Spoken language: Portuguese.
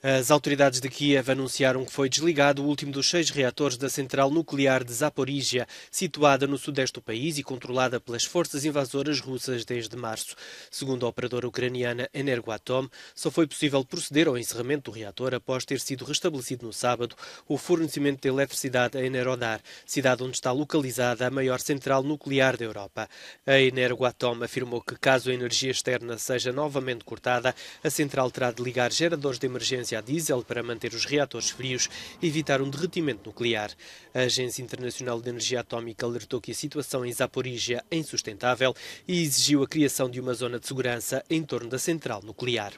As autoridades de Kiev anunciaram que foi desligado o último dos seis reatores da central nuclear de Zaporizhia, situada no sudeste do país e controlada pelas forças invasoras russas desde março. Segundo a operadora ucraniana Energoatom, só foi possível proceder ao encerramento do reator após ter sido restabelecido no sábado o fornecimento de eletricidade a Enerodar, cidade onde está localizada a maior central nuclear da Europa. A Energoatom afirmou que, caso a energia externa seja novamente cortada, a central terá de ligar geradores de emergência a diesel para manter os reatores frios e evitar um derretimento nuclear. A Agência Internacional de Energia Atómica alertou que a situação em Zaporígia é insustentável e exigiu a criação de uma zona de segurança em torno da central nuclear.